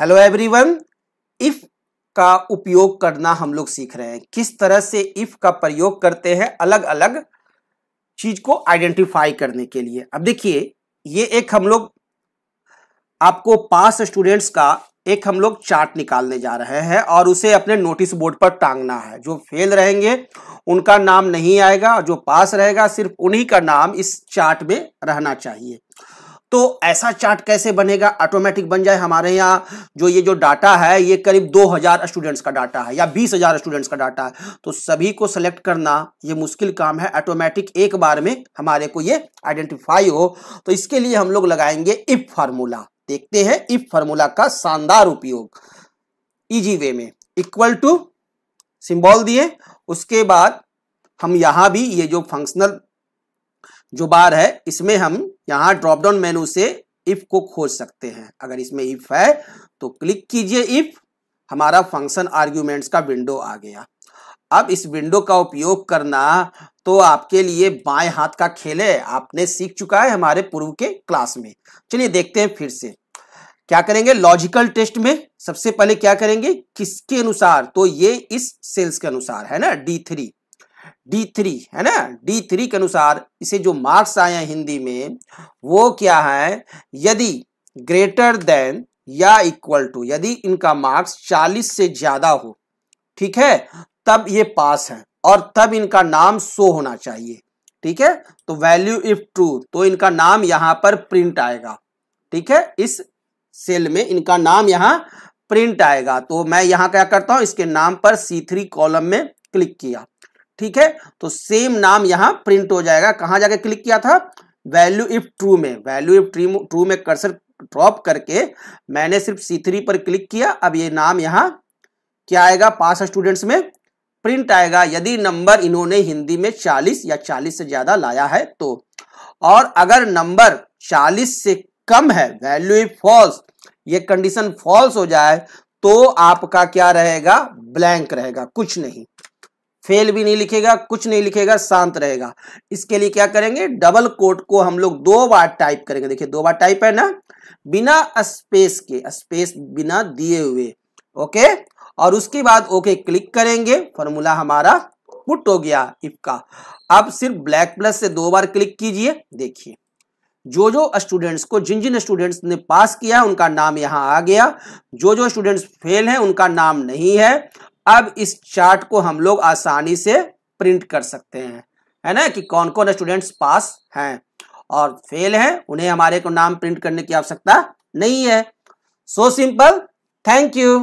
hello everyone if का उपयोग करना हम लोग सीख रहे हैं किस तरह से इफ का प्रयोग करते हैं अलग अलग चीज को आइडेंटिफाई करने के लिए अब देखिए ये एक हम लोग आपको पास स्टूडेंट्स का एक हम लोग चार्ट निकालने जा रहे हैं और उसे अपने नोटिस बोर्ड पर टांगना है जो फेल रहेंगे उनका नाम नहीं आएगा और जो पास रहेगा सिर्फ उन्हीं का नाम इस चार्ट में रहना चाहिए तो ऐसा चार्ट कैसे बनेगा ऑटोमेटिक बन जाए हमारे यहाँ जो ये जो डाटा है ये करीब 2000 स्टूडेंट्स का डाटा है या 20000 स्टूडेंट्स का डाटा है तो सभी को सेलेक्ट करना ये मुश्किल काम है ऑटोमेटिक एक बार में हमारे को ये आइडेंटिफाई हो तो इसके लिए हम लोग लगाएंगे इफ फार्मूला देखते हैं इफ फार्मूला का शानदार उपयोग इजी वे में इक्वल टू सिंबल दिए उसके बाद हम यहाँ भी ये जो फंक्शनल जो बार है इसमें हम यहाँ ड्रॉपडाउन मेनू से इफ को खोज सकते हैं अगर इसमें इफ है तो क्लिक कीजिए इफ हमारा फंक्शन आर्ग्यूमेंट्स का विंडो आ गया अब इस विंडो का उपयोग करना तो आपके लिए बाएं हाथ का खेल है आपने सीख चुका है हमारे पूर्व के क्लास में चलिए देखते हैं फिर से क्या करेंगे लॉजिकल टेस्ट में सबसे पहले क्या करेंगे किसके अनुसार तो ये इस सेल्स के अनुसार है ना डी थ्री डी थ्री है ना डी थ्री के अनुसार इसे जो मार्क्स आए हैं हिंदी में वो क्या है यदि ग्रेटर देन या इक्वल टू यदि इनका मार्क्स चालीस से ज्यादा हो ठीक है तब ये पास है और तब इनका नाम सो होना चाहिए ठीक है तो वैल्यू इफ ट्रू तो इनका नाम यहां पर प्रिंट आएगा ठीक है इस सेल में इनका नाम यहां प्रिंट आएगा तो मैं यहां क्या करता हूं इसके नाम पर सी थ्री कॉलम में क्लिक किया ठीक है तो सेम नाम यहां प्रिंट हो जाएगा कहां जाके क्लिक किया था वैल्यू इफ ट्रू में वैल्यू इफ ट्रू में कर्सर ड्रॉप करके मैंने सिर्फ सी थ्री पर क्लिक किया अब ये नाम यहां क्या आएगा पास स्टूडेंट्स में प्रिंट आएगा यदि नंबर इन्होंने हिंदी में 40 या 40 से ज्यादा लाया है तो और अगर नंबर 40 से कम है वैल्यू इफ फॉल्स ये कंडीशन फॉल्स हो जाए तो आपका क्या रहेगा ब्लैंक रहेगा कुछ नहीं फेल भी नहीं लिखेगा कुछ नहीं लिखेगा शांत रहेगा इसके लिए क्या करेंगे डबल कोट को हम लोग दो बार टाइप करेंगे देखिए दो बार टाइप है ना बिना स्पेस के स्पेस बिना दिए हुए ओके और उसके बाद ओके क्लिक करेंगे फॉर्मूला हमारा पुट हो गया इफ का अब सिर्फ ब्लैक प्लस से दो बार क्लिक कीजिए देखिए जो जो स्टूडेंट्स को जिन जिन स्टूडेंट्स ने पास किया उनका नाम यहाँ आ गया जो जो स्टूडेंट्स फेल हैं उनका नाम नहीं है अब इस चार्ट को हम लोग आसानी से प्रिंट कर सकते हैं है ना कि कौन कौन स्टूडेंट्स पास हैं और फेल हैं उन्हें हमारे को नाम प्रिंट करने की आवश्यकता नहीं है सो सिंपल थैंक यू